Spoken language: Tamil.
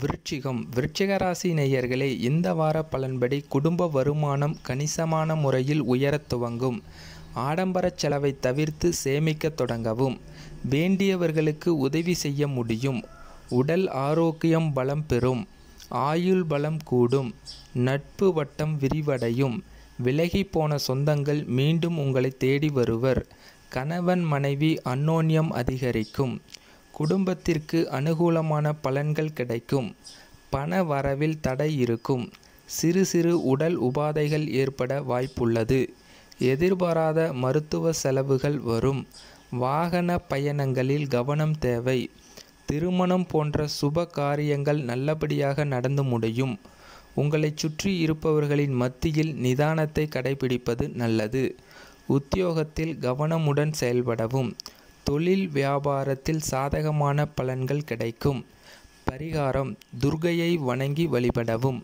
விருச்சிகம் விருச்சிக ராசி நேயர்களே இந்த வார பலன்படி குடும்ப வருமானம் கணிசமான முறையில் உயரத் துவங்கும் ஆடம்பர செலவை தவிர்த்து சேமிக்க தொடங்கவும் வேண்டியவர்களுக்கு உதவி செய்ய முடியும் உடல் ஆரோக்கியம் பலம் பெறும் ஆயுள் பலம் கூடும் நட்பு வட்டம் விரிவடையும் விலகி போன சொந்தங்கள் மீண்டும் உங்களை தேடி வருவர் கணவன் மனைவி அன்னோன்யம் அதிகரிக்கும் குடும்பத்திற்கு அனுகூலமான பலன்கள் கிடைக்கும் பண வரவில் தடை இருக்கும் சிறு சிறு உடல் உபாதைகள் ஏற்பட வாய்ப்புள்ளது எதிர்பாராத மருத்துவ செலவுகள் வரும் வாகன பயணங்களில் கவனம் தேவை திருமணம் போன்ற சுப காரியங்கள் நல்லபடியாக நடந்து முடியும் உங்களை சுற்றி இருப்பவர்களின் மத்தியில் நிதானத்தை கடைபிடிப்பது நல்லது உத்தியோகத்தில் கவனமுடன் செயல்படவும் தொழில் வியாபாரத்தில் சாதகமான பலன்கள் கிடைக்கும் பரிகாரம் துர்கையை வணங்கி வழிபடவும்